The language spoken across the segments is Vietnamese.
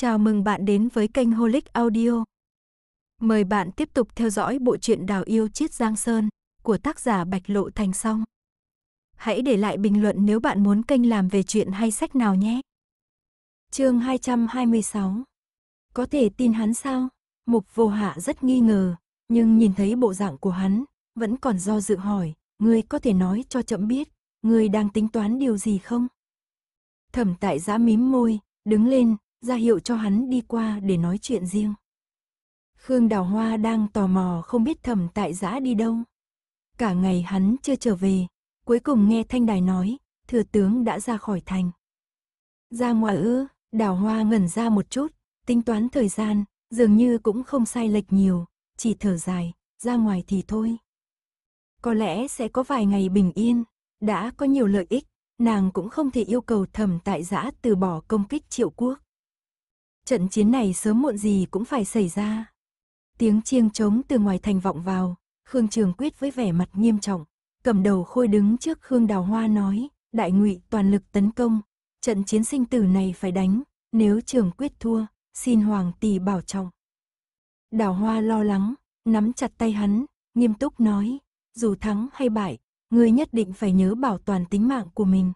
Chào mừng bạn đến với kênh Holic Audio. Mời bạn tiếp tục theo dõi bộ truyện Đào yêu chiết Giang Sơn của tác giả Bạch Lộ Thành Song. Hãy để lại bình luận nếu bạn muốn kênh làm về chuyện hay sách nào nhé. Chương 226. Có thể tin hắn sao? Mục Vô Hạ rất nghi ngờ, nhưng nhìn thấy bộ dạng của hắn, vẫn còn do dự hỏi, "Ngươi có thể nói cho chậm biết, ngươi đang tính toán điều gì không?" Thẩm Tại Giã mím môi, đứng lên, ra hiệu cho hắn đi qua để nói chuyện riêng. Khương Đào Hoa đang tò mò không biết thầm tại giã đi đâu. Cả ngày hắn chưa trở về, cuối cùng nghe thanh đài nói, thừa tướng đã ra khỏi thành. Ra ngoài ư, Đào Hoa ngẩn ra một chút, tính toán thời gian, dường như cũng không sai lệch nhiều, chỉ thở dài, ra ngoài thì thôi. Có lẽ sẽ có vài ngày bình yên, đã có nhiều lợi ích, nàng cũng không thể yêu cầu thầm tại giã từ bỏ công kích triệu quốc. Trận chiến này sớm muộn gì cũng phải xảy ra. Tiếng chiêng trống từ ngoài thành vọng vào, Khương Trường Quyết với vẻ mặt nghiêm trọng, cầm đầu khôi đứng trước Khương Đào Hoa nói, đại ngụy toàn lực tấn công, trận chiến sinh tử này phải đánh, nếu Trường Quyết thua, xin Hoàng tỷ bảo trọng. Đào Hoa lo lắng, nắm chặt tay hắn, nghiêm túc nói, dù thắng hay bại, ngươi nhất định phải nhớ bảo toàn tính mạng của mình.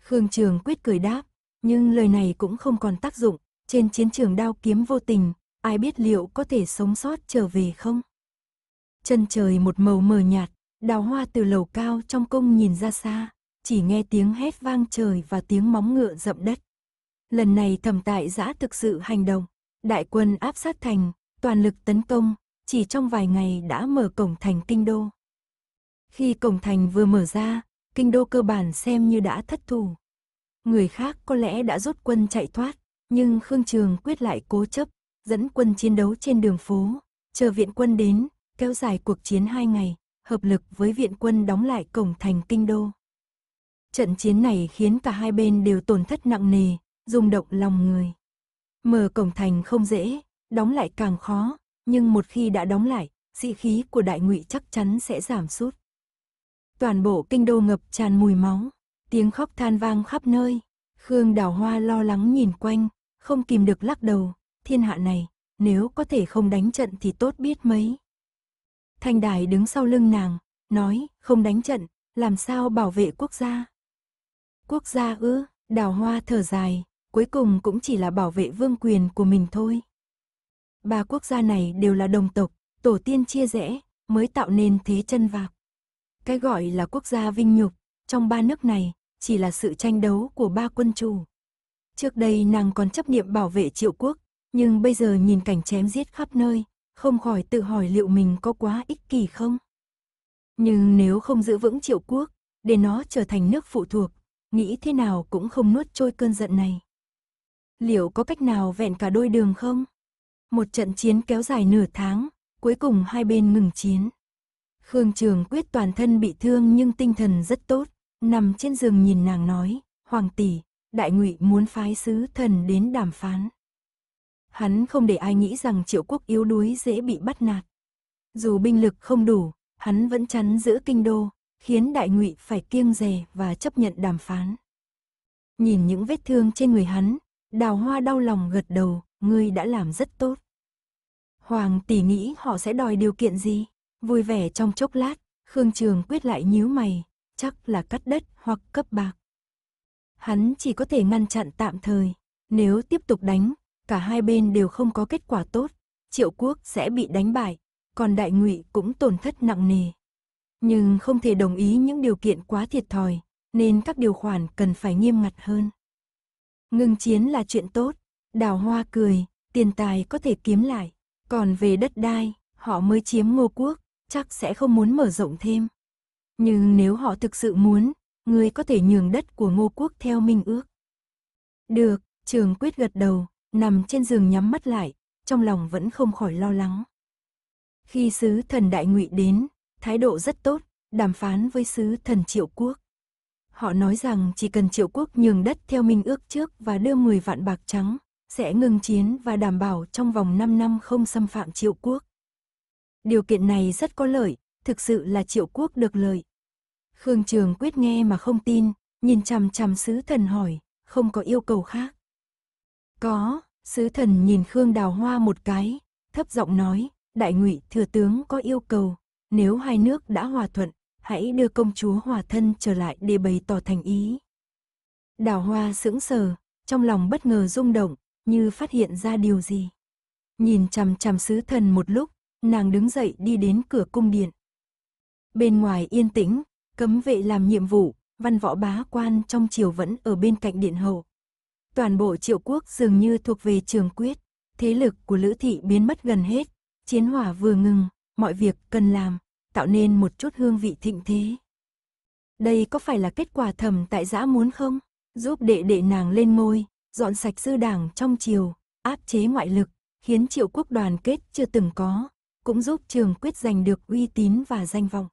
Khương Trường Quyết cười đáp, nhưng lời này cũng không còn tác dụng, trên chiến trường đao kiếm vô tình, ai biết liệu có thể sống sót trở về không? Chân trời một màu mờ nhạt, đào hoa từ lầu cao trong cung nhìn ra xa, chỉ nghe tiếng hét vang trời và tiếng móng ngựa dậm đất. Lần này thẩm tại giã thực sự hành động, đại quân áp sát thành, toàn lực tấn công, chỉ trong vài ngày đã mở cổng thành kinh đô. Khi cổng thành vừa mở ra, kinh đô cơ bản xem như đã thất thủ. Người khác có lẽ đã rút quân chạy thoát, nhưng Khương Trường quyết lại cố chấp, dẫn quân chiến đấu trên đường phố, chờ viện quân đến, kéo dài cuộc chiến hai ngày, hợp lực với viện quân đóng lại cổng thành kinh đô. Trận chiến này khiến cả hai bên đều tổn thất nặng nề, rung động lòng người. Mở cổng thành không dễ, đóng lại càng khó, nhưng một khi đã đóng lại, sĩ khí của đại ngụy chắc chắn sẽ giảm sút. Toàn bộ kinh đô ngập tràn mùi máu, tiếng khóc than vang khắp nơi. Khương Đào Hoa lo lắng nhìn quanh, không kìm được lắc đầu, thiên hạ này, nếu có thể không đánh trận thì tốt biết mấy. Thanh đài đứng sau lưng nàng, nói, không đánh trận, làm sao bảo vệ quốc gia. Quốc gia ư, đào hoa thở dài, cuối cùng cũng chỉ là bảo vệ vương quyền của mình thôi. Ba quốc gia này đều là đồng tộc, tổ tiên chia rẽ, mới tạo nên thế chân vạc. Cái gọi là quốc gia vinh nhục, trong ba nước này, chỉ là sự tranh đấu của ba quân chủ. Trước đây nàng còn chấp niệm bảo vệ triệu quốc, nhưng bây giờ nhìn cảnh chém giết khắp nơi, không khỏi tự hỏi liệu mình có quá ích kỷ không. Nhưng nếu không giữ vững triệu quốc, để nó trở thành nước phụ thuộc, nghĩ thế nào cũng không nuốt trôi cơn giận này. Liệu có cách nào vẹn cả đôi đường không? Một trận chiến kéo dài nửa tháng, cuối cùng hai bên ngừng chiến. Khương Trường Quyết toàn thân bị thương nhưng tinh thần rất tốt, nằm trên giường nhìn nàng nói, Hoàng tỷ, đại ngụy muốn phái sứ thần đến đàm phán. Hắn không để ai nghĩ rằng triệu quốc yếu đuối dễ bị bắt nạt. Dù binh lực không đủ, hắn vẫn chắn giữ kinh đô, khiến đại ngụy phải kiêng dè và chấp nhận đàm phán. Nhìn những vết thương trên người hắn, đào hoa đau lòng gật đầu, ngươi đã làm rất tốt. Hoàng tỷ nghĩ họ sẽ đòi điều kiện gì? Vui vẻ trong chốc lát, Khương Trường quyết lại nhíu mày, chắc là cắt đất hoặc cấp bạc hắn chỉ có thể ngăn chặn tạm thời. Nếu tiếp tục đánh, cả hai bên đều không có kết quả tốt, triệu quốc sẽ bị đánh bại, còn đại ngụy cũng tổn thất nặng nề. Nhưng không thể đồng ý những điều kiện quá thiệt thòi, nên các điều khoản cần phải nghiêm ngặt hơn. Ngừng chiến là chuyện tốt, đào hoa cười, tiền tài có thể kiếm lại, còn về đất đai, họ mới chiếm ngô quốc, chắc sẽ không muốn mở rộng thêm. Nhưng nếu họ thực sự muốn, ngươi có thể nhường đất của ngô quốc theo minh ước. Được, trường quyết gật đầu, nằm trên giường nhắm mắt lại, trong lòng vẫn không khỏi lo lắng. Khi sứ thần đại ngụy đến, thái độ rất tốt, đàm phán với sứ thần triệu quốc. Họ nói rằng chỉ cần triệu quốc nhường đất theo minh ước trước và đưa 10 vạn bạc trắng, sẽ ngừng chiến và đảm bảo trong vòng 5 năm không xâm phạm triệu quốc. Điều kiện này rất có lợi, thực sự là triệu quốc được lợi. Khương Trường Quyết nghe mà không tin, nhìn chằm chằm sứ thần hỏi, không có yêu cầu khác. Có, sứ thần nhìn Khương Đào Hoa một cái, thấp giọng nói, đại ngụy thừa tướng có yêu cầu, nếu hai nước đã hòa thuận, hãy đưa công chúa hòa thân trở lại để bày tỏ thành ý. Đào Hoa sững sờ, trong lòng bất ngờ rung động, như phát hiện ra điều gì. Nhìn chằm chằm sứ thần một lúc, nàng đứng dậy đi đến cửa cung điện. Bên ngoài yên tĩnh, Cấm vệ làm nhiệm vụ, văn võ bá quan trong triều vẫn ở bên cạnh điện hậu. Toàn bộ triệu quốc dường như thuộc về trường quyết, thế lực của Lữ Thị biến mất gần hết, chiến hỏa vừa ngừng, mọi việc cần làm, tạo nên một chút hương vị thịnh thế. Đây có phải là kết quả thầm tại giã muốn không? Giúp đệ đệ nàng lên ngôi, dọn sạch sư đảng trong triều, áp chế ngoại lực, khiến triệu quốc đoàn kết chưa từng có, cũng giúp trường quyết giành được uy tín và danh vọng.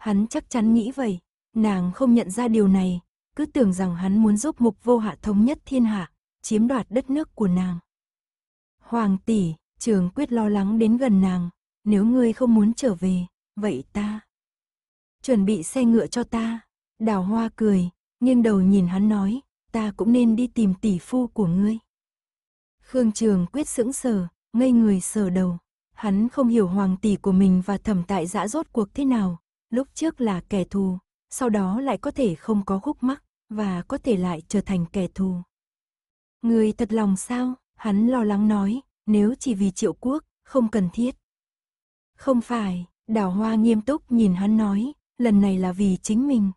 Hắn chắc chắn nghĩ vậy, nàng không nhận ra điều này, cứ tưởng rằng hắn muốn giúp mục vô hạ thống nhất thiên hạ, chiếm đoạt đất nước của nàng. Hoàng tỷ, trường quyết lo lắng đến gần nàng, nếu ngươi không muốn trở về, vậy ta. Chuẩn bị xe ngựa cho ta, đào hoa cười, nghiêng đầu nhìn hắn nói, ta cũng nên đi tìm tỷ phu của ngươi. Khương Trường quyết sững sờ, ngây người sờ đầu. Hắn không hiểu hoàng tỷ của mình và thẩm tại dã rốt cuộc thế nào, lúc trước là kẻ thù, sau đó lại có thể không có khúc mắc và có thể lại trở thành kẻ thù. Người thật lòng sao? Hắn lo lắng nói, nếu chỉ vì triệu quốc, không cần thiết. Không phải, đào hoa nghiêm túc nhìn hắn nói, lần này là vì chính mình.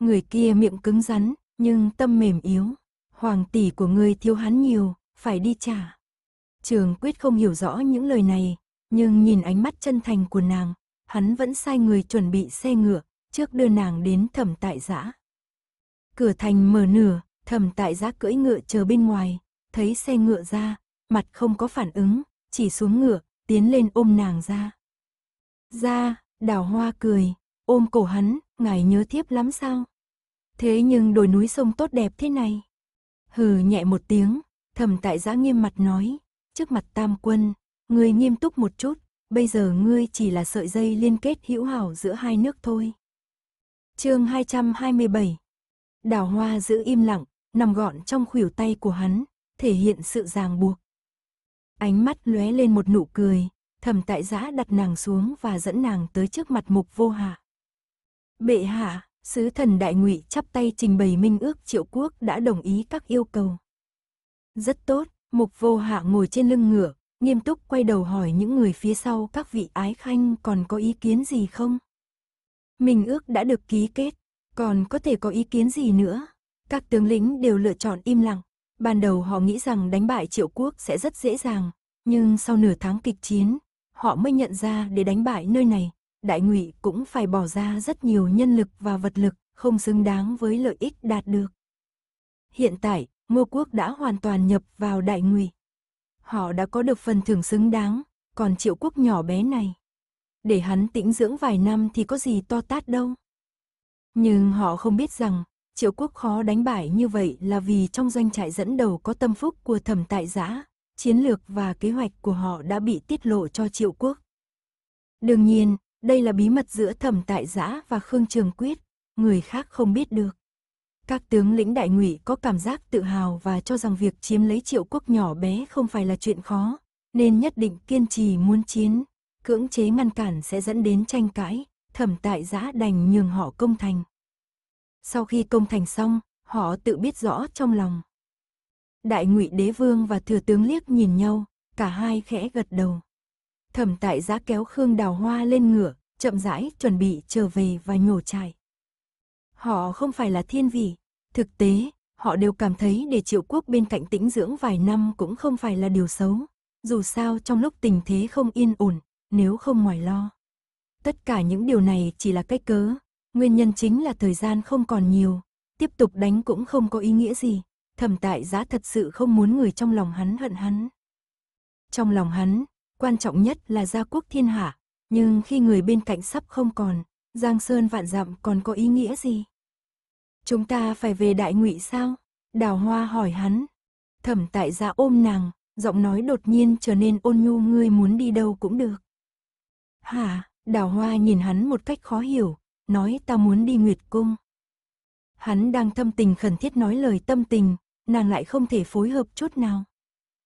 Người kia miệng cứng rắn, nhưng tâm mềm yếu. Hoàng tỷ của ngươi thiếu hắn nhiều, phải đi trả. Trường quyết không hiểu rõ những lời này, nhưng nhìn ánh mắt chân thành của nàng, hắn vẫn sai người chuẩn bị xe ngựa, trước đưa nàng đến thẩm tại giã. Cửa thành mở nửa, thẩm tại giã cưỡi ngựa chờ bên ngoài, thấy xe ngựa ra, mặt không có phản ứng, chỉ xuống ngựa, tiến lên ôm nàng ra. Ra, đào hoa cười, ôm cổ hắn, ngài nhớ thiếp lắm sao? Thế nhưng đồi núi sông tốt đẹp thế này. Hừ nhẹ một tiếng, thầm tại giã nghiêm mặt nói, trước mặt tam quân, người nghiêm túc một chút, bây giờ ngươi chỉ là sợi dây liên kết hữu hảo giữa hai nước thôi. chương 227 Đào hoa giữ im lặng, nằm gọn trong khuỷu tay của hắn, thể hiện sự ràng buộc. Ánh mắt lóe lên một nụ cười, thầm tại giã đặt nàng xuống và dẫn nàng tới trước mặt mục vô hạ. Bệ hạ, sứ thần đại ngụy chắp tay trình bày minh ước triệu quốc đã đồng ý các yêu cầu. Rất tốt, mục vô hạ ngồi trên lưng ngựa, nghiêm túc quay đầu hỏi những người phía sau các vị ái khanh còn có ý kiến gì không? Mình ước đã được ký kết, còn có thể có ý kiến gì nữa? Các tướng lĩnh đều lựa chọn im lặng. Ban đầu họ nghĩ rằng đánh bại triệu quốc sẽ rất dễ dàng, nhưng sau nửa tháng kịch chiến, họ mới nhận ra để đánh bại nơi này, đại ngụy cũng phải bỏ ra rất nhiều nhân lực và vật lực, không xứng đáng với lợi ích đạt được. Hiện tại, Ngô quốc đã hoàn toàn nhập vào đại ngụy họ đã có được phần thưởng xứng đáng, còn triệu quốc nhỏ bé này. Để hắn tĩnh dưỡng vài năm thì có gì to tát đâu. Nhưng họ không biết rằng, triệu quốc khó đánh bại như vậy là vì trong doanh trại dẫn đầu có tâm phúc của thẩm tại giã, chiến lược và kế hoạch của họ đã bị tiết lộ cho triệu quốc. Đương nhiên, đây là bí mật giữa thẩm tại giã và Khương Trường Quyết, người khác không biết được. Các tướng lĩnh đại ngụy có cảm giác tự hào và cho rằng việc chiếm lấy triệu quốc nhỏ bé không phải là chuyện khó, nên nhất định kiên trì muốn chiến. Cưỡng chế ngăn cản sẽ dẫn đến tranh cãi, thẩm tại giã đành nhường họ công thành. Sau khi công thành xong, họ tự biết rõ trong lòng. Đại ngụy đế vương và thừa tướng liếc nhìn nhau, cả hai khẽ gật đầu. Thẩm tại giã kéo Khương Đào Hoa lên ngựa, chậm rãi chuẩn bị trở về và nhổ trại. Họ không phải là thiên vị. Thực tế, họ đều cảm thấy để triệu quốc bên cạnh tĩnh dưỡng vài năm cũng không phải là điều xấu. Dù sao trong lúc tình thế không yên ổn, nếu không ngoài lo. Tất cả những điều này chỉ là cách cớ. Nguyên nhân chính là thời gian không còn nhiều. Tiếp tục đánh cũng không có ý nghĩa gì. Thẩm tại giá thật sự không muốn người trong lòng hắn hận hắn. Trong lòng hắn, quan trọng nhất là gia quốc thiên hạ. Nhưng khi người bên cạnh sắp không còn, Giang Sơn vạn dặm còn có ý nghĩa gì? Chúng ta phải về đại ngụy sao? Đào hoa hỏi hắn. Thẩm tại gia dạ ôm nàng, giọng nói đột nhiên trở nên ôn nhu ngươi muốn đi đâu cũng được. Hả, đào hoa nhìn hắn một cách khó hiểu, nói ta muốn đi Nguyệt Cung. Hắn đang thâm tình khẩn thiết nói lời tâm tình, nàng lại không thể phối hợp chút nào.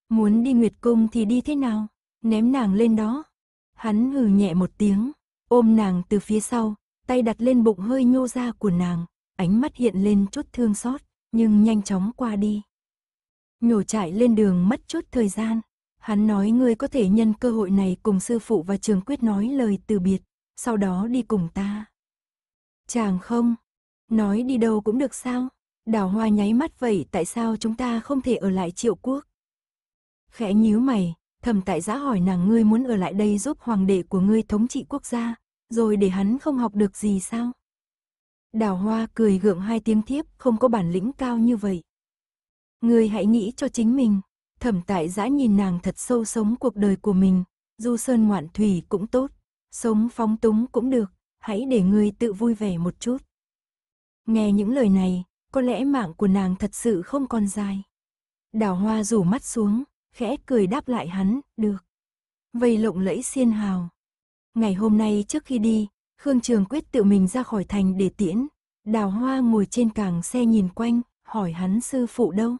Muốn đi Nguyệt Cung thì đi thế nào? Ném nàng lên đó. Hắn hừ nhẹ một tiếng, ôm nàng từ phía sau, tay đặt lên bụng hơi nhô ra của nàng, ánh mắt hiện lên chút thương xót, nhưng nhanh chóng qua đi. Nhổ chạy lên đường mất chút thời gian, hắn nói ngươi có thể nhân cơ hội này cùng sư phụ và trường quyết nói lời từ biệt, sau đó đi cùng ta. Chàng không, nói đi đâu cũng được sao, đào hoa nháy mắt vậy tại sao chúng ta không thể ở lại triệu quốc. Khẽ nhíu mày, thầm tại giã hỏi nàng ngươi muốn ở lại đây giúp hoàng đệ của ngươi thống trị quốc gia, rồi để hắn không học được gì sao? Đào hoa cười gượng hai tiếng thiếp không có bản lĩnh cao như vậy. Người hãy nghĩ cho chính mình. Thẩm tại giã nhìn nàng thật sâu sống cuộc đời của mình. Du sơn ngoạn thủy cũng tốt. Sống phóng túng cũng được. Hãy để người tự vui vẻ một chút. Nghe những lời này, có lẽ mạng của nàng thật sự không còn dài. Đào hoa rủ mắt xuống, khẽ cười đáp lại hắn, được. Vây lộng lẫy xiên hào. Ngày hôm nay trước khi đi, Khương Trường Quyết tự mình ra khỏi thành để tiễn. Đào Hoa ngồi trên càng xe nhìn quanh, hỏi hắn sư phụ đâu.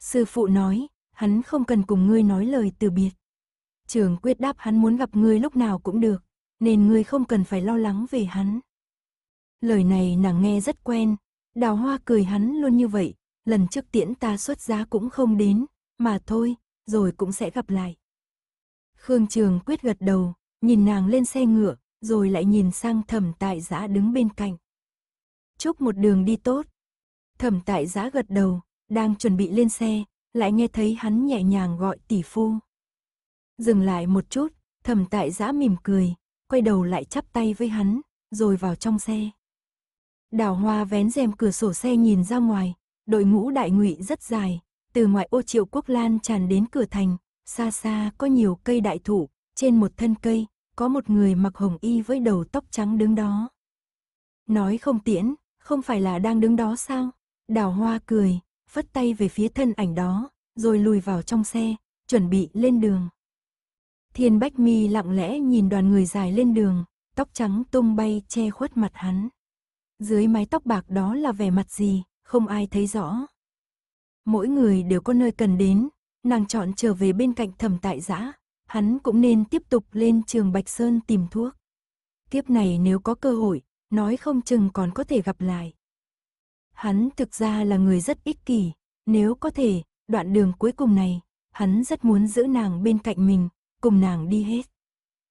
Sư phụ nói, hắn không cần cùng ngươi nói lời từ biệt. Trường Quyết đáp hắn muốn gặp ngươi lúc nào cũng được, nên ngươi không cần phải lo lắng về hắn. Lời này nàng nghe rất quen, Đào Hoa cười hắn luôn như vậy, lần trước tiễn ta xuất giá cũng không đến, mà thôi, rồi cũng sẽ gặp lại. Khương Trường Quyết gật đầu, nhìn nàng lên xe ngựa, rồi lại nhìn sang thẩm tại giã đứng bên cạnh. Chúc một đường đi tốt. Thẩm tại giã gật đầu, đang chuẩn bị lên xe, lại nghe thấy hắn nhẹ nhàng gọi tỷ phu. Dừng lại một chút, thẩm tại giã mỉm cười, quay đầu lại chắp tay với hắn, rồi vào trong xe. Đào hoa vén rèm cửa sổ xe nhìn ra ngoài, đội ngũ đại ngụy rất dài, từ ngoại ô triệu quốc lan tràn đến cửa thành, xa xa có nhiều cây đại thụ, trên một thân cây, có một người mặc hồng y với đầu tóc trắng đứng đó. Nói không tiễn, không phải là đang đứng đó sao? Đào hoa cười, phất tay về phía thân ảnh đó, rồi lùi vào trong xe, chuẩn bị lên đường. Thiên Bách Mi lặng lẽ nhìn đoàn người dài lên đường, tóc trắng tung bay che khuất mặt hắn. Dưới mái tóc bạc đó là vẻ mặt gì, không ai thấy rõ. Mỗi người đều có nơi cần đến, nàng chọn trở về bên cạnh thầm tại giã, hắn cũng nên tiếp tục lên trường Bạch Sơn tìm thuốc. Kiếp này nếu có cơ hội, nói không chừng còn có thể gặp lại. Hắn thực ra là người rất ích kỷ, nếu có thể, đoạn đường cuối cùng này, hắn rất muốn giữ nàng bên cạnh mình, cùng nàng đi hết.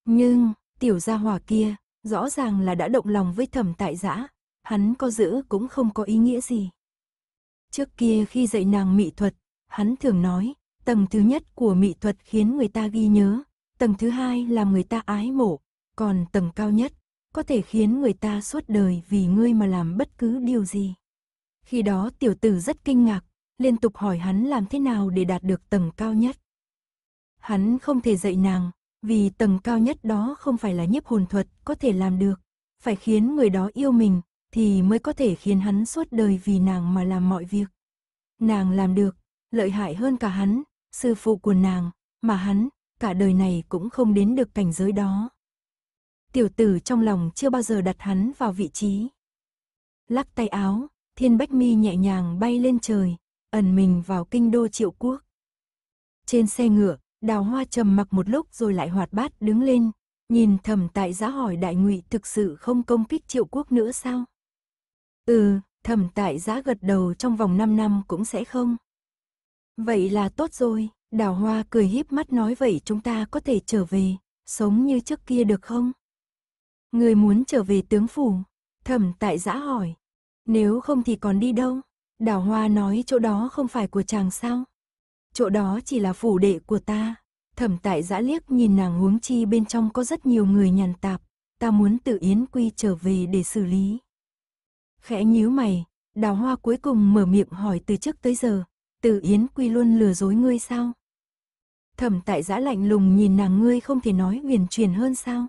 Nhưng, tiểu gia hỏa kia, rõ ràng là đã động lòng với thẩm tại dã hắn có giữ cũng không có ý nghĩa gì. Trước kia khi dạy nàng mỹ thuật, hắn thường nói, Tầng thứ nhất của mỹ thuật khiến người ta ghi nhớ, tầng thứ hai làm người ta ái mộ, còn tầng cao nhất có thể khiến người ta suốt đời vì ngươi mà làm bất cứ điều gì. Khi đó tiểu tử rất kinh ngạc, liên tục hỏi hắn làm thế nào để đạt được tầng cao nhất. Hắn không thể dạy nàng, vì tầng cao nhất đó không phải là nhiếp hồn thuật có thể làm được, phải khiến người đó yêu mình thì mới có thể khiến hắn suốt đời vì nàng mà làm mọi việc. Nàng làm được, lợi hại hơn cả hắn, sư phụ của nàng, mà hắn, cả đời này cũng không đến được cảnh giới đó. Tiểu tử trong lòng chưa bao giờ đặt hắn vào vị trí. Lắc tay áo, thiên bách mi nhẹ nhàng bay lên trời, ẩn mình vào kinh đô triệu quốc. Trên xe ngựa, đào hoa trầm mặc một lúc rồi lại hoạt bát đứng lên, nhìn thầm tại giá hỏi đại ngụy thực sự không công kích triệu quốc nữa sao? Ừ, thầm tại giá gật đầu trong vòng 5 năm cũng sẽ không. Vậy là tốt rồi, đào hoa cười híp mắt nói vậy chúng ta có thể trở về, sống như trước kia được không? Người muốn trở về tướng phủ, thẩm tại giã hỏi. Nếu không thì còn đi đâu? Đào hoa nói chỗ đó không phải của chàng sao? Chỗ đó chỉ là phủ đệ của ta. Thẩm tại giã liếc nhìn nàng huống chi bên trong có rất nhiều người nhàn tạp. Ta muốn tự yến quy trở về để xử lý. Khẽ nhíu mày, đào hoa cuối cùng mở miệng hỏi từ trước tới giờ, từ Yến Quy luôn lừa dối ngươi sao? Thẩm tại giã lạnh lùng nhìn nàng ngươi không thể nói huyền truyền hơn sao?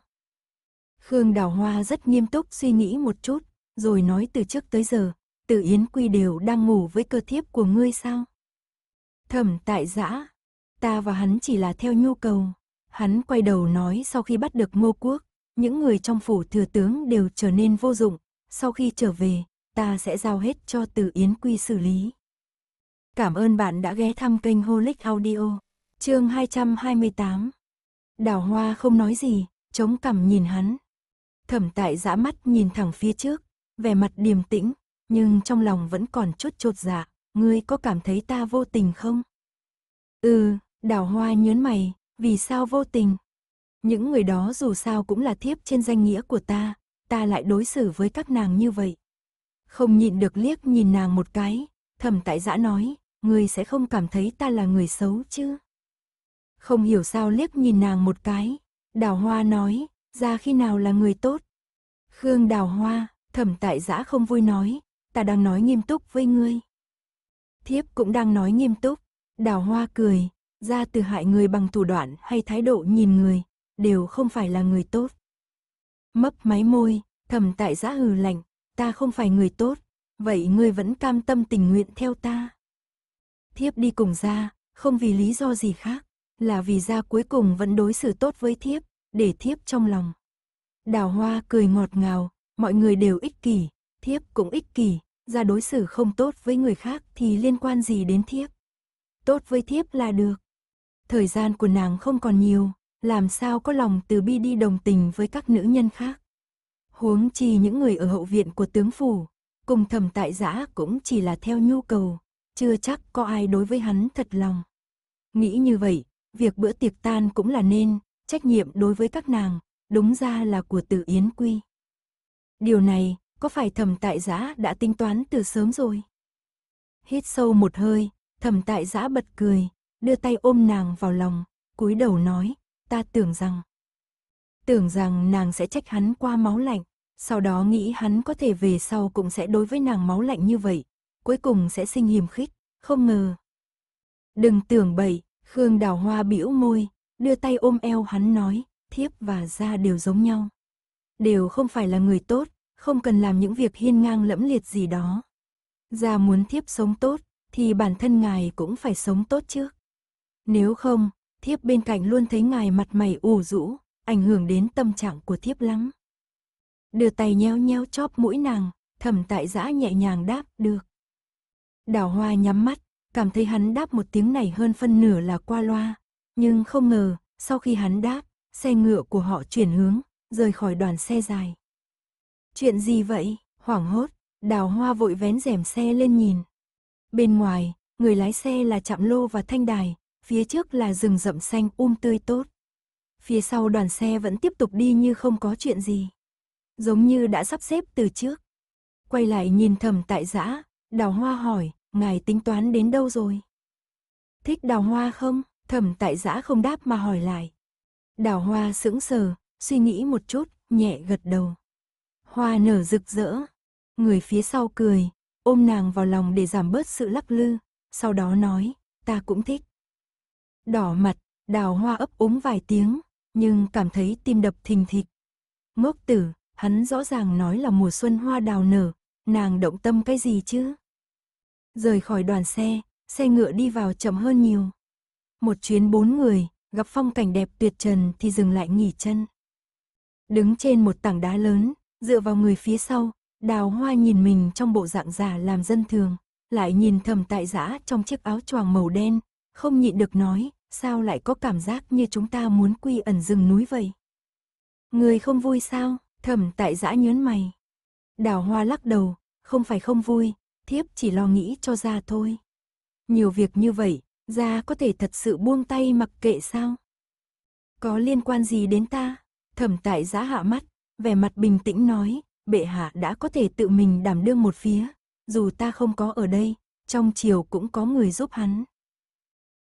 Khương Đào Hoa rất nghiêm túc suy nghĩ một chút, rồi nói từ trước tới giờ, Từ Yến Quy đều đang ngủ với cơ thiếp của ngươi sao? Thẩm tại giã, ta và hắn chỉ là theo nhu cầu. Hắn quay đầu nói sau khi bắt được ngô quốc, những người trong phủ thừa tướng đều trở nên vô dụng, sau khi trở về, ta sẽ giao hết cho Từ Yến Quy xử lý. Cảm ơn bạn đã ghé thăm kênh Holic Audio. Chương 228. Đào Hoa không nói gì, chống cằm nhìn hắn. Thẩm Tại dã mắt nhìn thẳng phía trước, vẻ mặt điềm tĩnh, nhưng trong lòng vẫn còn chút chột dạ, ngươi có cảm thấy ta vô tình không? Ừ, Đào Hoa nhớn mày, vì sao vô tình? Những người đó dù sao cũng là thiếp trên danh nghĩa của ta, ta lại đối xử với các nàng như vậy. Không nhịn được liếc nhìn nàng một cái, thẩm tại giã nói, ngươi sẽ không cảm thấy ta là người xấu chứ? Không hiểu sao liếc nhìn nàng một cái, đào hoa nói, ra khi nào là người tốt? Khương đào hoa, thẩm tại giã không vui nói, ta đang nói nghiêm túc với ngươi. Thiếp cũng đang nói nghiêm túc, đào hoa cười, ra từ hại người bằng thủ đoạn hay thái độ nhìn người, đều không phải là người tốt. Mấp máy môi, thẩm tại giã hừ lạnh, ta không phải người tốt, vậy ngươi vẫn cam tâm tình nguyện theo ta thiếp đi cùng gia không vì lý do gì khác, là vì gia cuối cùng vẫn đối xử tốt với thiếp, để thiếp trong lòng. Đào hoa cười ngọt ngào, mọi người đều ích kỷ, thiếp cũng ích kỷ, Gia đối xử không tốt với người khác thì liên quan gì đến thiếp. Tốt với thiếp là được. Thời gian của nàng không còn nhiều, làm sao có lòng từ bi đi đồng tình với các nữ nhân khác. Huống chi những người ở hậu viện của tướng phủ, cùng thầm tại giã cũng chỉ là theo nhu cầu, chưa chắc có ai đối với hắn thật lòng. Nghĩ như vậy, việc bữa tiệc tan cũng là nên, trách nhiệm đối với các nàng, đúng ra là của Tử Yến Quy. Điều này, có phải thầm tại giã đã tính toán từ sớm rồi? Hít sâu một hơi, thầm tại giã bật cười, đưa tay ôm nàng vào lòng, cúi đầu nói, ta tưởng rằng. Tưởng rằng nàng sẽ trách hắn qua máu lạnh, sau đó nghĩ hắn có thể về sau cũng sẽ đối với nàng máu lạnh như vậy, cuối cùng sẽ sinh hiềm khích, không ngờ. Đừng tưởng bậy, Khương Đào Hoa bĩu môi, đưa tay ôm eo hắn nói, thiếp và gia đều giống nhau. Đều không phải là người tốt, không cần làm những việc hiên ngang lẫm liệt gì đó. Gia muốn thiếp sống tốt, thì bản thân ngài cũng phải sống tốt chứ. Nếu không, thiếp bên cạnh luôn thấy ngài mặt mày ủ rũ, ảnh hưởng đến tâm trạng của thiếp lắm. Đưa tay nheo nheo chóp mũi nàng, thẩm tại giã nhẹ nhàng đáp, được. Đào hoa nhắm mắt, cảm thấy hắn đáp một tiếng này hơn phân nửa là qua loa. Nhưng không ngờ, sau khi hắn đáp, xe ngựa của họ chuyển hướng, rời khỏi đoàn xe dài. Chuyện gì vậy? Hoảng hốt, đào hoa vội vén rèm xe lên nhìn. Bên ngoài, người lái xe là Trạm Lô và Thanh Đài, phía trước là rừng rậm xanh um tươi tốt. Phía sau đoàn xe vẫn tiếp tục đi như không có chuyện gì. Giống như đã sắp xếp từ trước. Quay lại nhìn thầm tại giã, Đào Hoa hỏi, ngài tính toán đến đâu rồi? Thích đào hoa không? Thẩm tại giã không đáp mà hỏi lại. Đào hoa sững sờ, suy nghĩ một chút, nhẹ gật đầu. Hoa nở rực rỡ. Người phía sau cười, ôm nàng vào lòng để giảm bớt sự lắc lư. Sau đó nói, ta cũng thích. Đỏ mặt, đào hoa ấp úng vài tiếng, nhưng cảm thấy tim đập thình thịch. Ngốc tử, hắn rõ ràng nói là mùa xuân hoa đào nở, nàng động tâm cái gì chứ? Rời khỏi đoàn xe, xe ngựa đi vào chậm hơn nhiều. Một chuyến bốn người, gặp phong cảnh đẹp tuyệt trần thì dừng lại nghỉ chân. Đứng trên một tảng đá lớn, dựa vào người phía sau, đào hoa nhìn mình trong bộ dạng giả làm dân thường, lại nhìn thầm tại giã trong chiếc áo choàng màu đen, không nhịn được nói, sao lại có cảm giác như chúng ta muốn quy ẩn rừng núi vậy. Người không vui sao, thầm tại giã nhớn mày. Đào hoa lắc đầu, không phải không vui, thiếp chỉ lo nghĩ cho ra thôi. Nhiều việc như vậy, ra có thể thật sự buông tay mặc kệ sao? Có liên quan gì đến ta? Thẩm tại giã hạ mắt, vẻ mặt bình tĩnh nói, bệ hạ đã có thể tự mình đảm đương một phía, dù ta không có ở đây, trong chiều cũng có người giúp hắn.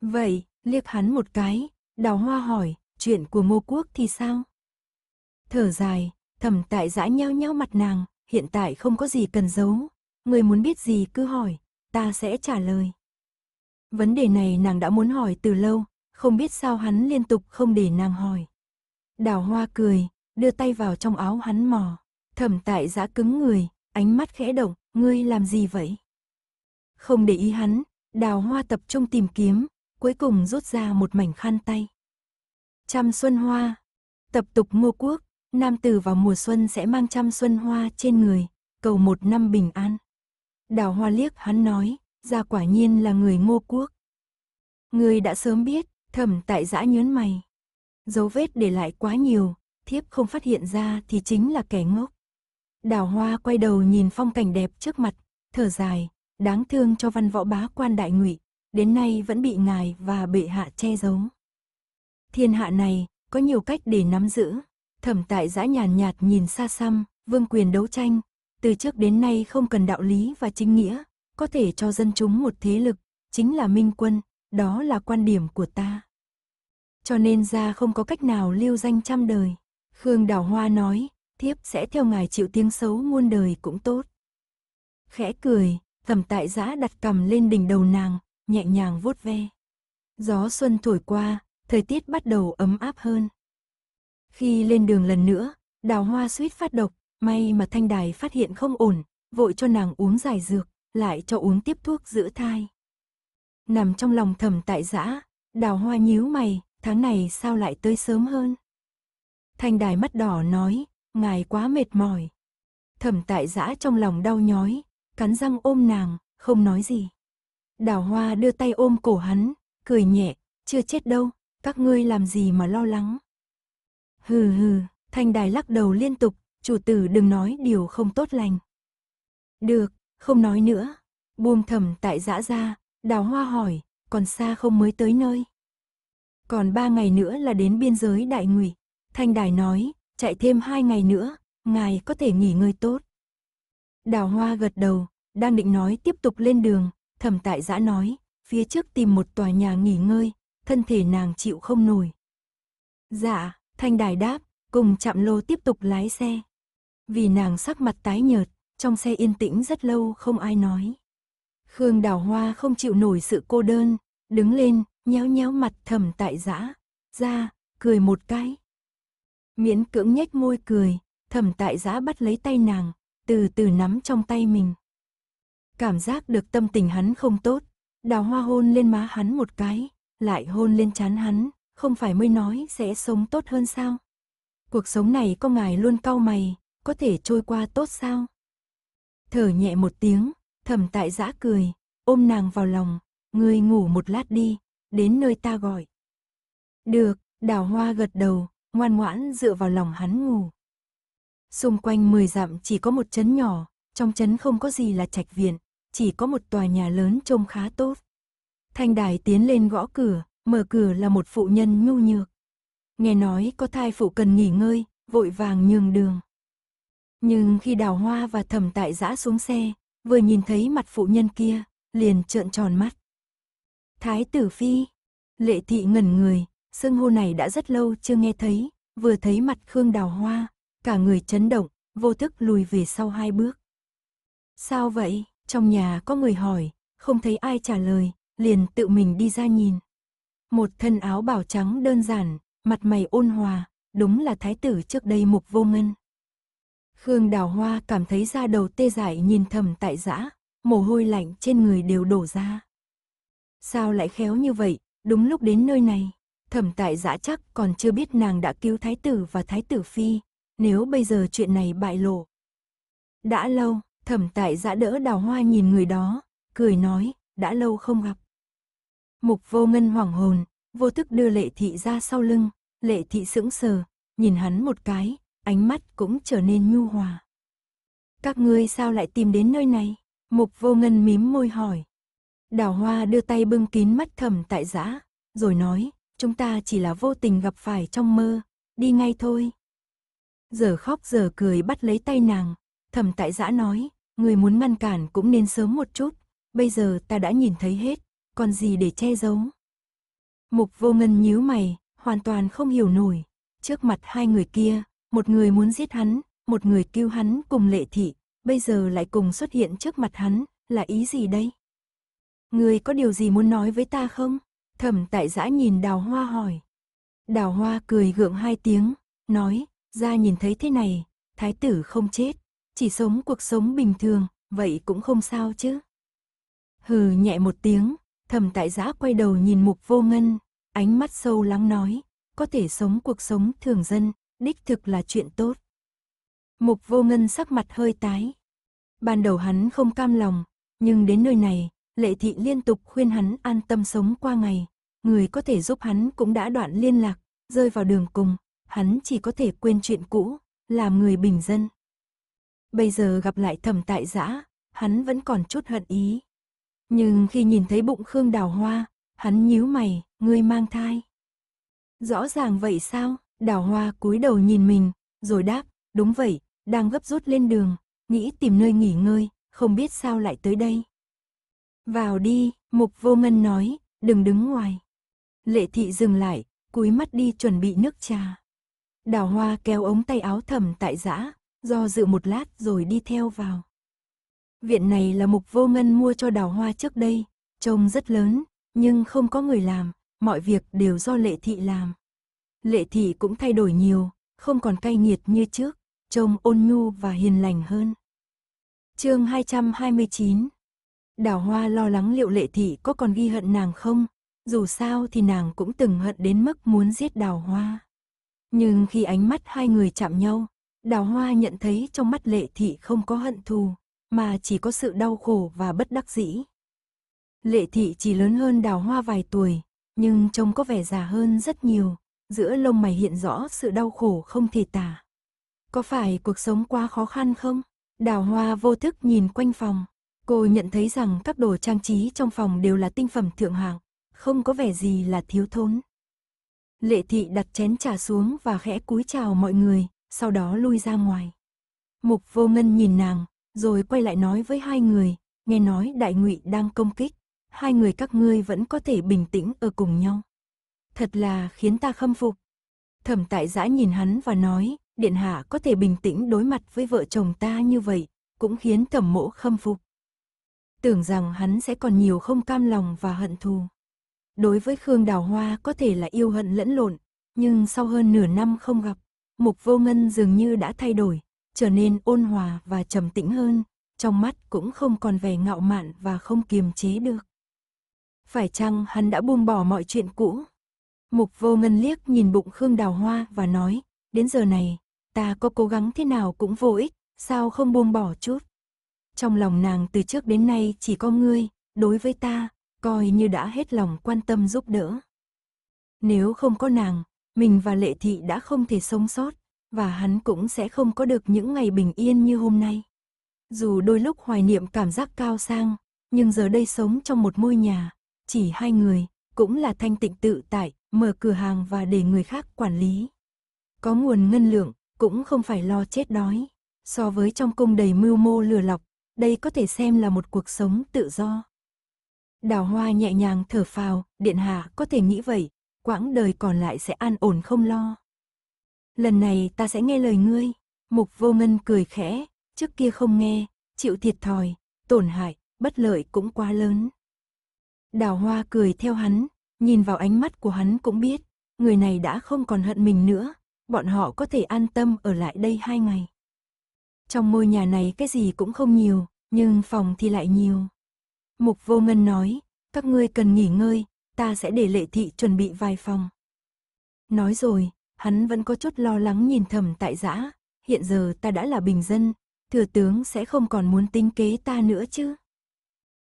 Vậy, liếc hắn một cái, đào hoa hỏi, chuyện của ngô quốc thì sao? Thở dài, thẩm tại giã nheo nheo mặt nàng, hiện tại không có gì cần giấu, Người muốn biết gì cứ hỏi, ta sẽ trả lời. Vấn đề này nàng đã muốn hỏi từ lâu, không biết sao hắn liên tục không để nàng hỏi. Đào hoa cười, đưa tay vào trong áo hắn mò. Thẩm tại giã cứng người, ánh mắt khẽ động, ngươi làm gì vậy? Không để ý hắn, đào hoa tập trung tìm kiếm, cuối cùng rút ra một mảnh khăn tay. Trăm xuân hoa, tập tục ngô quốc, nam tử vào mùa xuân sẽ mang trăm xuân hoa trên người, cầu một năm bình an. Đào hoa liếc hắn nói, ra quả nhiên là người ngô quốc. Người đã sớm biết, thẩm tại giã nhớn mày. Dấu vết để lại quá nhiều, thiếp không phát hiện ra thì chính là kẻ ngốc. Đào hoa quay đầu nhìn phong cảnh đẹp trước mặt, thở dài, đáng thương cho văn võ bá quan đại ngụy, đến nay vẫn bị ngài và bệ hạ che giấu. Thiên hạ này, có nhiều cách để nắm giữ. Thẩm tại giã nhàn nhạt nhìn xa xăm, vương quyền đấu tranh, từ trước đến nay không cần đạo lý và chính nghĩa, có thể cho dân chúng một thế lực, chính là minh quân, đó là quan điểm của ta. Cho nên ra không có cách nào lưu danh trăm đời. Khương Đào Hoa nói, thiếp sẽ theo ngài chịu tiếng xấu muôn đời cũng tốt. Khẽ cười, thẩm tại giã đặt cầm lên đỉnh đầu nàng, nhẹ nhàng vuốt ve. Gió xuân thổi qua, thời tiết bắt đầu ấm áp hơn. Khi lên đường lần nữa, đào hoa suýt phát độc, May mà thanh đài phát hiện không ổn, vội cho nàng uống giải dược, lại cho uống tiếp thuốc giữ thai. Nằm trong lòng thầm tại giã, đào hoa nhíu mày, tháng này sao lại tới sớm hơn? Thanh đài mắt đỏ nói, ngài quá mệt mỏi. thầm tại giã trong lòng đau nhói, cắn răng ôm nàng, không nói gì. Đào hoa đưa tay ôm cổ hắn, cười nhẹ, chưa chết đâu, các ngươi làm gì mà lo lắng. Hừ hừ, thanh đài lắc đầu liên tục, chủ tử đừng nói điều không tốt lành. Được, không nói nữa. Buông thầm tại dã ra, đào hoa hỏi, còn xa không mới tới nơi. Còn ba ngày nữa là đến biên giới đại ngụy. Thanh đài nói, chạy thêm hai ngày nữa, ngài có thể nghỉ ngơi tốt. Đào hoa gật đầu, đang định nói tiếp tục lên đường, thẩm tại dã nói, phía trước tìm một tòa nhà nghỉ ngơi, thân thể nàng chịu không nổi. Dạ, thanh đài đáp, cùng chạm lô tiếp tục lái xe vì nàng sắc mặt tái nhợt, trong xe yên tĩnh rất lâu không ai nói. Khương Đào Hoa không chịu nổi sự cô đơn, đứng lên, nhéo nhéo mặt thầm tại giã, ra, cười một cái. Miễn cưỡng nhếch môi cười, thầm tại giã bắt lấy tay nàng, từ từ nắm trong tay mình. Cảm giác được tâm tình hắn không tốt, đào hoa hôn lên má hắn một cái, lại hôn lên chán hắn, không phải mới nói sẽ sống tốt hơn sao. Cuộc sống này có ngài luôn cau mày, có thể trôi qua tốt sao? Thở nhẹ một tiếng, thầm tại giã cười, ôm nàng vào lòng, ngươi ngủ một lát đi, đến nơi ta gọi. Được, đào hoa gật đầu, ngoan ngoãn dựa vào lòng hắn ngủ. Xung quanh mười dặm chỉ có một trấn nhỏ, trong trấn không có gì là trạch viện, chỉ có một tòa nhà lớn trông khá tốt. Thanh đài tiến lên gõ cửa, mở cửa là một phụ nhân nhu nhược. Nghe nói có thai phụ cần nghỉ ngơi, vội vàng nhường đường. Nhưng khi đào hoa và thẩm tại giã xuống xe, vừa nhìn thấy mặt phụ nhân kia, liền trợn tròn mắt. Thái tử phi, lệ thị ngẩn người, xưng hô này đã rất lâu chưa nghe thấy, vừa thấy mặt Khương đào hoa, cả người chấn động, vô thức lùi về sau hai bước. Sao vậy? Trong nhà có người hỏi, không thấy ai trả lời, liền tự mình đi ra nhìn. Một thân áo bảo trắng đơn giản, mặt mày ôn hòa, đúng là thái tử trước đây mục vô ngân. Khương Đào Hoa cảm thấy da đầu tê dại nhìn thầm tại dã, mồ hôi lạnh trên người đều đổ ra. Sao lại khéo như vậy, đúng lúc đến nơi này, thẩm tại dã chắc còn chưa biết nàng đã cứu thái tử và thái tử phi, nếu bây giờ chuyện này bại lộ. Đã lâu, thẩm tại dã đỡ đào hoa nhìn người đó, cười nói, đã lâu không gặp. Mục vô ngân hoảng hồn, vô thức đưa lệ thị ra sau lưng, lệ thị sững sờ, nhìn hắn một cái, ánh mắt cũng trở nên nhu hòa. Các ngươi sao lại tìm đến nơi này? Mục vô ngân mím môi hỏi. Đào hoa đưa tay bưng kín mắt thầm tại giã, rồi nói, chúng ta chỉ là vô tình gặp phải trong mơ, đi ngay thôi. Giờ khóc giờ cười bắt lấy tay nàng, thầm tại giã nói, người muốn ngăn cản cũng nên sớm một chút, bây giờ ta đã nhìn thấy hết, còn gì để che giấu. Mục vô ngân nhíu mày, hoàn toàn không hiểu nổi, trước mặt hai người kia, một người muốn giết hắn, một người kêu hắn cùng lệ thị, bây giờ lại cùng xuất hiện trước mặt hắn, là ý gì đây? Người có điều gì muốn nói với ta không? Thẩm tại giã nhìn đào hoa hỏi. Đào hoa cười gượng hai tiếng, nói, ra nhìn thấy thế này, thái tử không chết, chỉ sống cuộc sống bình thường, vậy cũng không sao chứ. Hừ nhẹ một tiếng, thẩm tại giã quay đầu nhìn mục vô ngân, ánh mắt sâu lắng nói, có thể sống cuộc sống thường dân, đích thực là chuyện tốt. Mục vô ngân sắc mặt hơi tái. Ban đầu hắn không cam lòng, nhưng đến nơi này, lệ thị liên tục khuyên hắn an tâm sống qua ngày. Người có thể giúp hắn cũng đã đoạn liên lạc, rơi vào đường cùng, hắn chỉ có thể quên chuyện cũ, làm người bình dân. Bây giờ gặp lại thẩm tại giã, hắn vẫn còn chút hận ý. Nhưng khi nhìn thấy bụng Khương Đào Hoa, hắn nhíu mày, ngươi mang thai. Rõ ràng vậy sao? Đào hoa cúi đầu nhìn mình, rồi đáp, đúng vậy, đang gấp rút lên đường, nghĩ tìm nơi nghỉ ngơi, không biết sao lại tới đây. Vào đi, mục vô ngân nói, đừng đứng ngoài. Lệ thị dừng lại, cúi mắt đi chuẩn bị nước trà. Đào hoa kéo ống tay áo thầm tại giã, do dự một lát rồi đi theo vào. Viện này là mục vô ngân mua cho đào hoa trước đây, trông rất lớn, nhưng không có người làm, mọi việc đều do lệ thị làm lệ thị cũng thay đổi nhiều, không còn cay nghiệt như trước, trông ôn nhu và hiền lành hơn. chương 229 Đào Hoa lo lắng liệu lệ thị có còn ghi hận nàng không, dù sao thì nàng cũng từng hận đến mức muốn giết Đào Hoa. Nhưng khi ánh mắt hai người chạm nhau, Đào Hoa nhận thấy trong mắt lệ thị không có hận thù, mà chỉ có sự đau khổ và bất đắc dĩ. Lệ thị chỉ lớn hơn Đào Hoa vài tuổi, nhưng trông có vẻ già hơn rất nhiều, giữa lông mày hiện rõ sự đau khổ không thể tả. Có phải cuộc sống quá khó khăn không? Đào hoa vô thức nhìn quanh phòng. Cô nhận thấy rằng các đồ trang trí trong phòng đều là tinh phẩm thượng hạng, không có vẻ gì là thiếu thốn. Lệ thị đặt chén trà xuống và khẽ cúi chào mọi người, sau đó lui ra ngoài. Mục vô ngân nhìn nàng, rồi quay lại nói với hai người, nghe nói đại ngụy đang công kích, hai người các ngươi vẫn có thể bình tĩnh ở cùng nhau thật là khiến ta khâm phục. Thẩm tại giã nhìn hắn và nói, điện hạ có thể bình tĩnh đối mặt với vợ chồng ta như vậy, cũng khiến thẩm mỗ khâm phục. Tưởng rằng hắn sẽ còn nhiều không cam lòng và hận thù. Đối với Khương Đào Hoa có thể là yêu hận lẫn lộn, nhưng sau hơn nửa năm không gặp, mục vô ngân dường như đã thay đổi, trở nên ôn hòa và trầm tĩnh hơn, trong mắt cũng không còn vẻ ngạo mạn và không kiềm chế được. Phải chăng hắn đã buông bỏ mọi chuyện cũ, Mục vô ngân liếc nhìn bụng Khương Đào Hoa và nói, đến giờ này, ta có cố gắng thế nào cũng vô ích, sao không buông bỏ chút. Trong lòng nàng từ trước đến nay chỉ có ngươi, đối với ta, coi như đã hết lòng quan tâm giúp đỡ. Nếu không có nàng, mình và Lệ Thị đã không thể sống sót, và hắn cũng sẽ không có được những ngày bình yên như hôm nay. Dù đôi lúc hoài niệm cảm giác cao sang, nhưng giờ đây sống trong một ngôi nhà, chỉ hai người, cũng là thanh tịnh tự tại, mở cửa hàng và để người khác quản lý. Có nguồn ngân lượng, cũng không phải lo chết đói. So với trong cung đầy mưu mô lừa lọc, đây có thể xem là một cuộc sống tự do. Đào hoa nhẹ nhàng thở phào, điện hạ có thể nghĩ vậy, quãng đời còn lại sẽ an ổn không lo. Lần này ta sẽ nghe lời ngươi, mục vô ngân cười khẽ, trước kia không nghe, chịu thiệt thòi, tổn hại, bất lợi cũng quá lớn. Đào hoa cười theo hắn, Nhìn vào ánh mắt của hắn cũng biết, người này đã không còn hận mình nữa, bọn họ có thể an tâm ở lại đây hai ngày. Trong ngôi nhà này cái gì cũng không nhiều, nhưng phòng thì lại nhiều. Mục vô ngân nói, các ngươi cần nghỉ ngơi, ta sẽ để lệ thị chuẩn bị vài phòng. Nói rồi, hắn vẫn có chút lo lắng nhìn thầm tại giã, hiện giờ ta đã là bình dân, thừa tướng sẽ không còn muốn tính kế ta nữa chứ.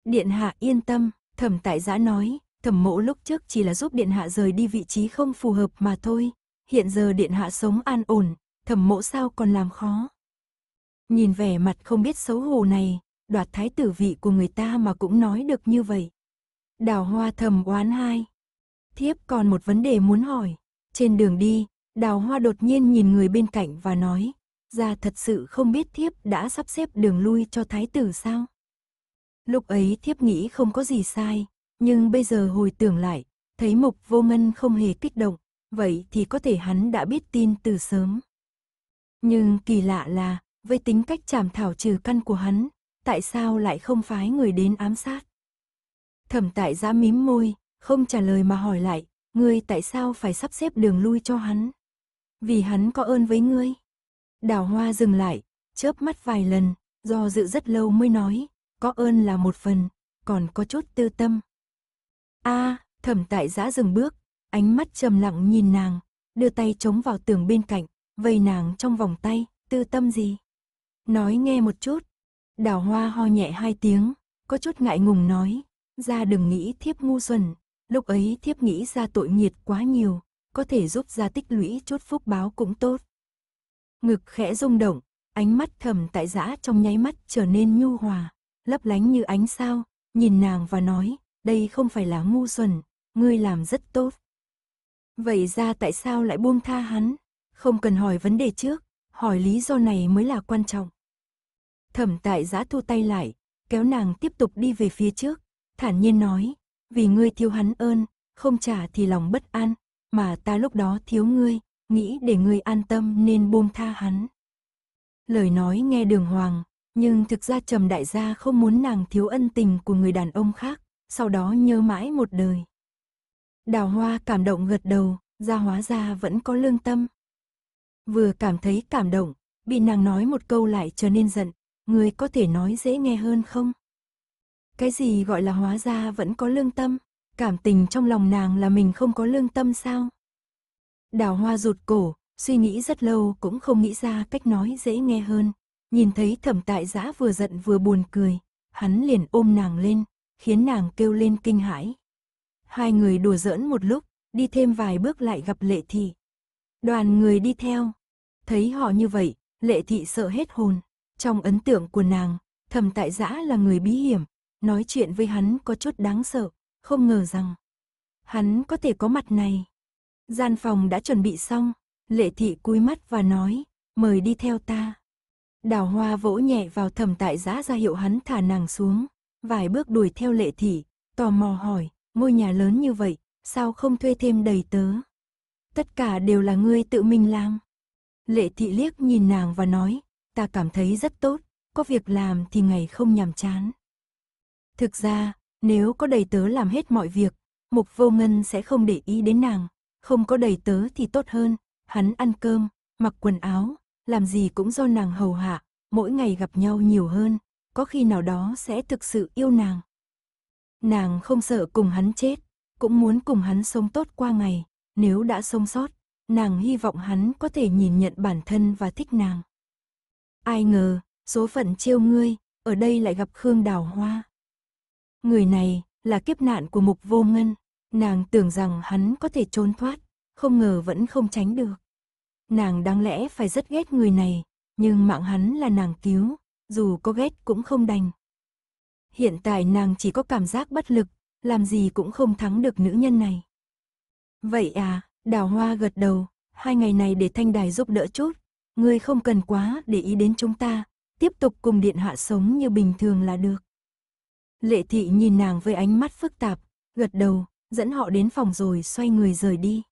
Điện hạ yên tâm, thẩm tại giã nói, Thẩm mộ lúc trước chỉ là giúp điện hạ rời đi vị trí không phù hợp mà thôi. Hiện giờ điện hạ sống an ổn, thẩm mộ sao còn làm khó. Nhìn vẻ mặt không biết xấu hổ này, đoạt thái tử vị của người ta mà cũng nói được như vậy. Đào hoa thầm oán hai. Thiếp còn một vấn đề muốn hỏi. Trên đường đi, đào hoa đột nhiên nhìn người bên cạnh và nói. Ra thật sự không biết thiếp đã sắp xếp đường lui cho thái tử sao? Lúc ấy thiếp nghĩ không có gì sai, nhưng bây giờ hồi tưởng lại, thấy mục Vô Ngân không hề kích động, vậy thì có thể hắn đã biết tin từ sớm. Nhưng kỳ lạ là, với tính cách chảm thảo trừ căn của hắn, tại sao lại không phái người đến ám sát? Thẩm tại giã mím môi, không trả lời mà hỏi lại, ngươi tại sao phải sắp xếp đường lui cho hắn? Vì hắn có ơn với ngươi. Đào hoa dừng lại, chớp mắt vài lần, do dự rất lâu mới nói, có ơn là một phần, còn có chút tư tâm, a à, thẩm tại giã dừng bước, ánh mắt trầm lặng nhìn nàng, đưa tay chống vào tường bên cạnh, vây nàng trong vòng tay, tư tâm gì? Nói nghe một chút. Đào hoa ho nhẹ hai tiếng, có chút ngại ngùng nói, ra đừng nghĩ thiếp ngu xuẩn, lúc ấy thiếp nghĩ ra tội nghiệt quá nhiều, có thể giúp ra tích lũy chút phúc báo cũng tốt. Ngực khẽ rung động, ánh mắt thầm tại giã trong nháy mắt trở nên nhu hòa, lấp lánh như ánh sao, nhìn nàng và nói, đây không phải là ngu xuẩn, ngươi làm rất tốt. Vậy ra tại sao lại buông tha hắn? Không cần hỏi vấn đề trước, hỏi lý do này mới là quan trọng. Thẩm tại giã thu tay lại, kéo nàng tiếp tục đi về phía trước, thản nhiên nói, vì ngươi thiếu hắn ơn, không trả thì lòng bất an, mà ta lúc đó thiếu ngươi, nghĩ để ngươi an tâm nên buông tha hắn. Lời nói nghe đường hoàng, nhưng thực ra trầm đại gia không muốn nàng thiếu ân tình của người đàn ông khác, sau đó nhớ mãi một đời. Đào hoa cảm động gật đầu, ra hóa ra vẫn có lương tâm. Vừa cảm thấy cảm động, bị nàng nói một câu lại trở nên giận, người có thể nói dễ nghe hơn không? Cái gì gọi là hóa ra vẫn có lương tâm, cảm tình trong lòng nàng là mình không có lương tâm sao? Đào hoa rụt cổ, suy nghĩ rất lâu cũng không nghĩ ra cách nói dễ nghe hơn. Nhìn thấy thẩm tại giã vừa giận vừa buồn cười, hắn liền ôm nàng lên, khiến nàng kêu lên kinh hãi. Hai người đùa giỡn một lúc, đi thêm vài bước lại gặp lệ thị. Đoàn người đi theo. Thấy họ như vậy, lệ thị sợ hết hồn. Trong ấn tượng của nàng, thầm tại giã là người bí hiểm, nói chuyện với hắn có chút đáng sợ, không ngờ rằng hắn có thể có mặt này. Gian phòng đã chuẩn bị xong, lệ thị cúi mắt và nói, mời đi theo ta. Đào hoa vỗ nhẹ vào thầm tại giã ra hiệu hắn thả nàng xuống, vài bước đuổi theo lệ thị, tò mò hỏi, ngôi nhà lớn như vậy, sao không thuê thêm đầy tớ? Tất cả đều là ngươi tự mình làm. Lệ thị liếc nhìn nàng và nói, ta cảm thấy rất tốt, có việc làm thì ngày không nhàm chán. Thực ra, nếu có đầy tớ làm hết mọi việc, mục vô ngân sẽ không để ý đến nàng, không có đầy tớ thì tốt hơn, hắn ăn cơm, mặc quần áo, làm gì cũng do nàng hầu hạ, mỗi ngày gặp nhau nhiều hơn, có khi nào đó sẽ thực sự yêu nàng. Nàng không sợ cùng hắn chết, cũng muốn cùng hắn sống tốt qua ngày, nếu đã sống sót, nàng hy vọng hắn có thể nhìn nhận bản thân và thích nàng. Ai ngờ, số phận trêu ngươi, ở đây lại gặp Khương Đào Hoa. Người này là kiếp nạn của mục vô ngân, nàng tưởng rằng hắn có thể trốn thoát, không ngờ vẫn không tránh được. Nàng đáng lẽ phải rất ghét người này, nhưng mạng hắn là nàng cứu, dù có ghét cũng không đành. Hiện tại nàng chỉ có cảm giác bất lực, làm gì cũng không thắng được nữ nhân này. Vậy à, đào hoa gật đầu, hai ngày này để thanh đài giúp đỡ chút, ngươi không cần quá để ý đến chúng ta, tiếp tục cùng điện hạ sống như bình thường là được. Lệ thị nhìn nàng với ánh mắt phức tạp, gật đầu, dẫn họ đến phòng rồi xoay người rời đi.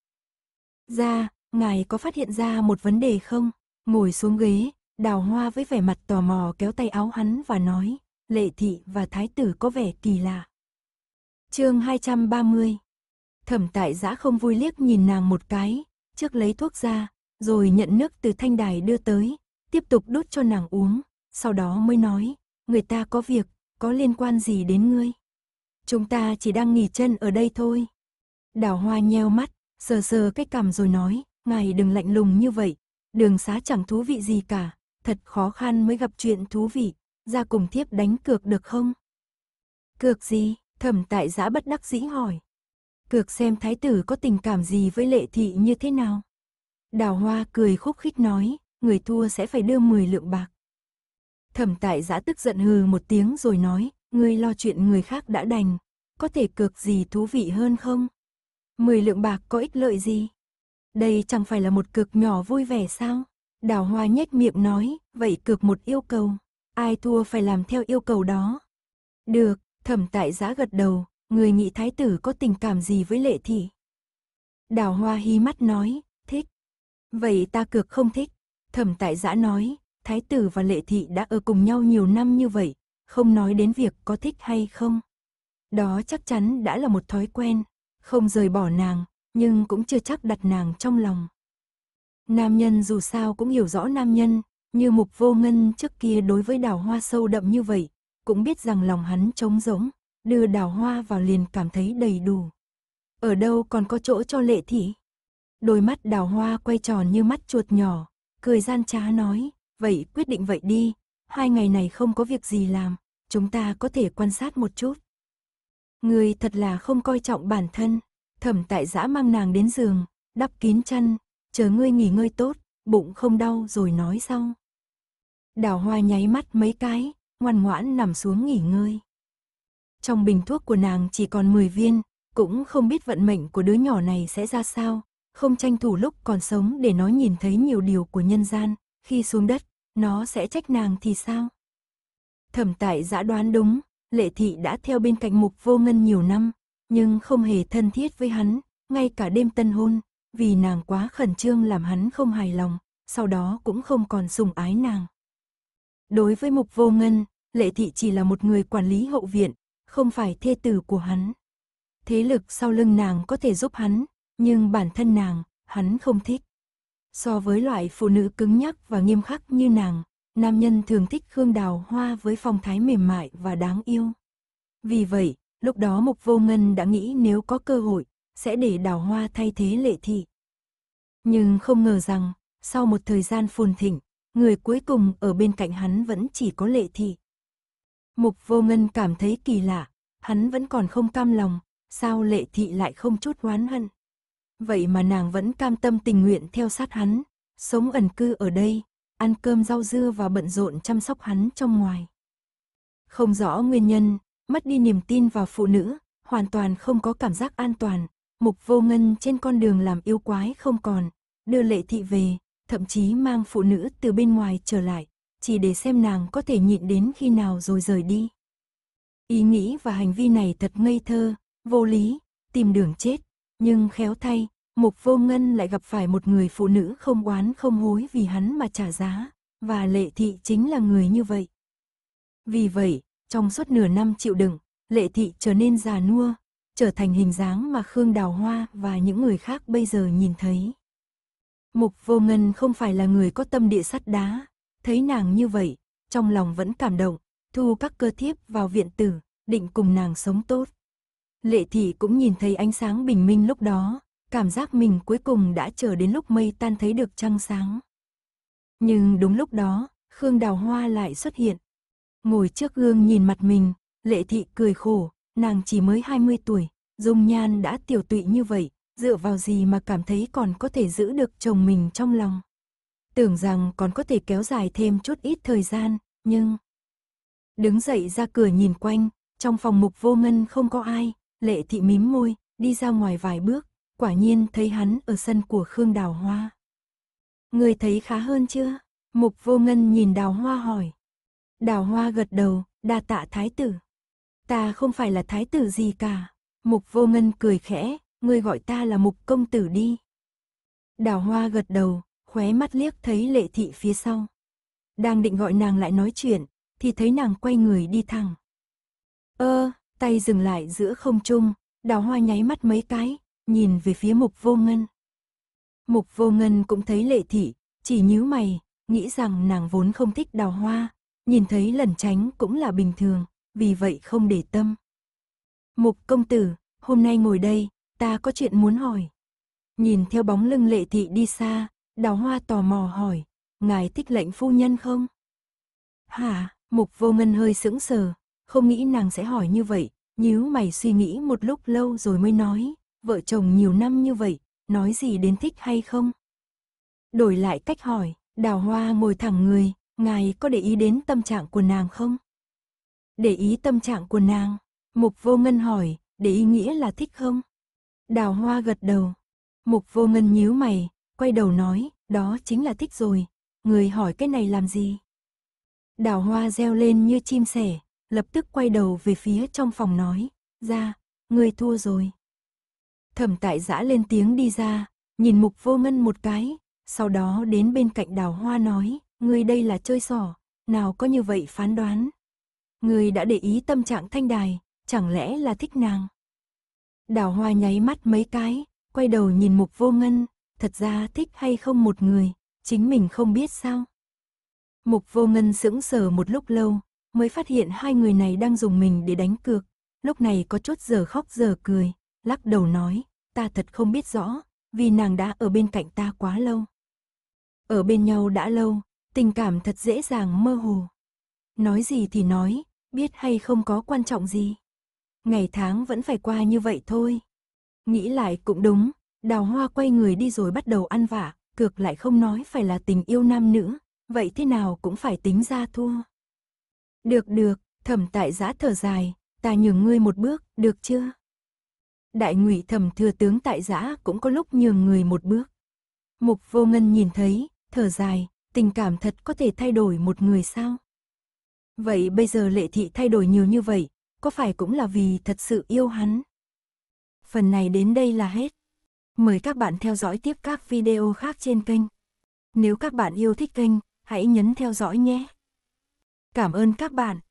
Ra, ngài có phát hiện ra một vấn đề không? Ngồi xuống ghế, Đào Hoa với vẻ mặt tò mò kéo tay áo hắn và nói, lệ thị và thái tử có vẻ kỳ lạ. chương 230 Thẩm tại giã không vui liếc nhìn nàng một cái, trước lấy thuốc ra, rồi nhận nước từ thanh đài đưa tới, tiếp tục đốt cho nàng uống, sau đó mới nói, người ta có việc, có liên quan gì đến ngươi? Chúng ta chỉ đang nghỉ chân ở đây thôi. Đào hoa nheo mắt, sờ sờ cái cằm rồi nói, ngài đừng lạnh lùng như vậy, đường xá chẳng thú vị gì cả, thật khó khăn mới gặp chuyện thú vị, ra cùng thiếp đánh cược được không? Cược gì? Thẩm tại giã bất đắc dĩ hỏi. Cược xem thái tử có tình cảm gì với lệ thị như thế nào? Đào hoa cười khúc khích nói, người thua sẽ phải đưa 10 lượng bạc. Thẩm tại giã tức giận hừ một tiếng rồi nói, ngươi lo chuyện người khác đã đành, có thể cược gì thú vị hơn không? 10 lượng bạc có ích lợi gì? Đây chẳng phải là một cực nhỏ vui vẻ sao? Đào hoa nhếch miệng nói, vậy cược một yêu cầu. Ai thua phải làm theo yêu cầu đó. Được, thẩm tại giã gật đầu, người nhị thái tử có tình cảm gì với lệ thị? Đào hoa hí mắt nói, thích. Vậy ta cược không thích. Thẩm tại giã nói, thái tử và lệ thị đã ở cùng nhau nhiều năm như vậy, không nói đến việc có thích hay không. Đó chắc chắn đã là một thói quen, không rời bỏ nàng, nhưng cũng chưa chắc đặt nàng trong lòng. Nam nhân dù sao cũng hiểu rõ nam nhân, như mục vô ngân trước kia đối với đào hoa sâu đậm như vậy, cũng biết rằng lòng hắn trống rỗng, đưa đào hoa vào liền cảm thấy đầy đủ. Ở đâu còn có chỗ cho lệ thị? Đôi mắt đào hoa quay tròn như mắt chuột nhỏ, cười gian trá nói, vậy quyết định vậy đi, hai ngày này không có việc gì làm, chúng ta có thể quan sát một chút. Người thật là không coi trọng bản thân, thẩm tại giã mang nàng đến giường, đắp kín chăn, chờ ngươi nghỉ ngơi tốt, bụng không đau rồi nói sau. Đào hoa nháy mắt mấy cái, ngoan ngoãn nằm xuống nghỉ ngơi. Trong bình thuốc của nàng chỉ còn 10 viên, cũng không biết vận mệnh của đứa nhỏ này sẽ ra sao, không tranh thủ lúc còn sống để nó nhìn thấy nhiều điều của nhân gian, khi xuống đất, nó sẽ trách nàng thì sao? Thẩm tại giã đoán đúng, lệ thị đã theo bên cạnh mục vô ngân nhiều năm, nhưng không hề thân thiết với hắn, ngay cả đêm tân hôn, vì nàng quá khẩn trương làm hắn không hài lòng, sau đó cũng không còn sùng ái nàng. Đối với mục vô ngân, lệ thị chỉ là một người quản lý hậu viện, không phải thê tử của hắn. Thế lực sau lưng nàng có thể giúp hắn, nhưng bản thân nàng, hắn không thích. So với loại phụ nữ cứng nhắc và nghiêm khắc như nàng, nam nhân thường thích Khương Đào Hoa với phong thái mềm mại và đáng yêu. Vì vậy, lúc đó Mục Vô Ngân đã nghĩ nếu có cơ hội, sẽ để đào hoa thay thế lệ thị. Nhưng không ngờ rằng, sau một thời gian phồn thịnh, người cuối cùng ở bên cạnh hắn vẫn chỉ có lệ thị. Mục vô ngân cảm thấy kỳ lạ, hắn vẫn còn không cam lòng, sao lệ thị lại không chút oán hận. Vậy mà nàng vẫn cam tâm tình nguyện theo sát hắn, sống ẩn cư ở đây, ăn cơm rau dưa và bận rộn chăm sóc hắn trong ngoài. Không rõ nguyên nhân, mất đi niềm tin vào phụ nữ, hoàn toàn không có cảm giác an toàn, Mục vô ngân trên con đường làm yêu quái không còn, đưa lệ thị về, thậm chí mang phụ nữ từ bên ngoài trở lại, chỉ để xem nàng có thể nhịn đến khi nào rồi rời đi. Ý nghĩ và hành vi này thật ngây thơ, vô lý, tìm đường chết, nhưng khéo thay, Mục Vô Ngân lại gặp phải một người phụ nữ không oán không hối vì hắn mà trả giá, và Lệ Thị chính là người như vậy. Vì vậy, trong suốt nửa năm chịu đựng, Lệ Thị trở nên già nua, trở thành hình dáng mà Khương Đào Hoa và những người khác bây giờ nhìn thấy. Mục Vô Ngân không phải là người có tâm địa sắt đá, thấy nàng như vậy, trong lòng vẫn cảm động, thu các cơ thiếp vào viện tử, định cùng nàng sống tốt. Lệ thị cũng nhìn thấy ánh sáng bình minh lúc đó, cảm giác mình cuối cùng đã chờ đến lúc mây tan thấy được trăng sáng. Nhưng đúng lúc đó, Khương Đào Hoa lại xuất hiện. Ngồi trước gương nhìn mặt mình, lệ thị cười khổ, nàng chỉ mới 20 tuổi, dung nhan đã tiểu tụy như vậy, dựa vào gì mà cảm thấy còn có thể giữ được chồng mình trong lòng. Tưởng rằng còn có thể kéo dài thêm chút ít thời gian, nhưng... Đứng dậy ra cửa nhìn quanh, trong phòng mục vô ngân không có ai, lệ thị mím môi, đi ra ngoài vài bước, quả nhiên thấy hắn ở sân của Khương Đào Hoa. Người thấy khá hơn chưa? Mục vô ngân nhìn đào hoa hỏi. Đào hoa gật đầu, đa tạ thái tử. Ta không phải là thái tử gì cả. Mục vô ngân cười khẽ, ngươi gọi ta là mục công tử đi. Đào hoa gật đầu, khóe mắt liếc thấy lệ thị phía sau. Đang định gọi nàng lại nói chuyện, thì thấy nàng quay người đi thẳng. Ơ, tay dừng lại giữa không trung, đào hoa nháy mắt mấy cái, nhìn về phía mục vô ngân. Mục vô ngân cũng thấy lệ thị, chỉ nhíu mày, nghĩ rằng nàng vốn không thích đào hoa, nhìn thấy lẩn tránh cũng là bình thường vì vậy không để tâm. Mục công tử, hôm nay ngồi đây, ta có chuyện muốn hỏi. Nhìn theo bóng lưng lệ thị đi xa, đào hoa tò mò hỏi, ngài thích lệnh phu nhân không? Hả, mục vô ngân hơi sững sờ, không nghĩ nàng sẽ hỏi như vậy, nhíu mày suy nghĩ một lúc lâu rồi mới nói, vợ chồng nhiều năm như vậy, nói gì đến thích hay không? Đổi lại cách hỏi, đào hoa ngồi thẳng người, ngài có để ý đến tâm trạng của nàng không? để ý tâm trạng của nàng. Mục vô ngân hỏi, để ý nghĩa là thích không? Đào hoa gật đầu. Mục vô ngân nhíu mày, quay đầu nói, đó chính là thích rồi. Người hỏi cái này làm gì? Đào hoa reo lên như chim sẻ, lập tức quay đầu về phía trong phòng nói, ra, người thua rồi. Thẩm tại giã lên tiếng đi ra, nhìn mục vô ngân một cái, sau đó đến bên cạnh đào hoa nói, người đây là chơi sỏ, nào có như vậy phán đoán, Người đã để ý tâm trạng thanh đài, chẳng lẽ là thích nàng? Đào hoa nháy mắt mấy cái, quay đầu nhìn mục vô ngân, thật ra thích hay không một người, chính mình không biết sao. Mục vô ngân sững sờ một lúc lâu, mới phát hiện hai người này đang dùng mình để đánh cược, lúc này có chút giờ khóc giờ cười, lắc đầu nói, ta thật không biết rõ, vì nàng đã ở bên cạnh ta quá lâu. Ở bên nhau đã lâu, tình cảm thật dễ dàng mơ hồ. Nói gì thì nói, biết hay không có quan trọng gì. Ngày tháng vẫn phải qua như vậy thôi. Nghĩ lại cũng đúng, đào hoa quay người đi rồi bắt đầu ăn vả, cược lại không nói phải là tình yêu nam nữ, vậy thế nào cũng phải tính ra thua. Được được, thẩm tại giã thở dài, ta nhường ngươi một bước, được chưa? Đại ngụy thẩm thừa tướng tại giã cũng có lúc nhường người một bước. Mục vô ngân nhìn thấy, thở dài, tình cảm thật có thể thay đổi một người sao? Vậy bây giờ lệ thị thay đổi nhiều như vậy, có phải cũng là vì thật sự yêu hắn? Phần này đến đây là hết. Mời các bạn theo dõi tiếp các video khác trên kênh. Nếu các bạn yêu thích kênh, hãy nhấn theo dõi nhé. Cảm ơn các bạn.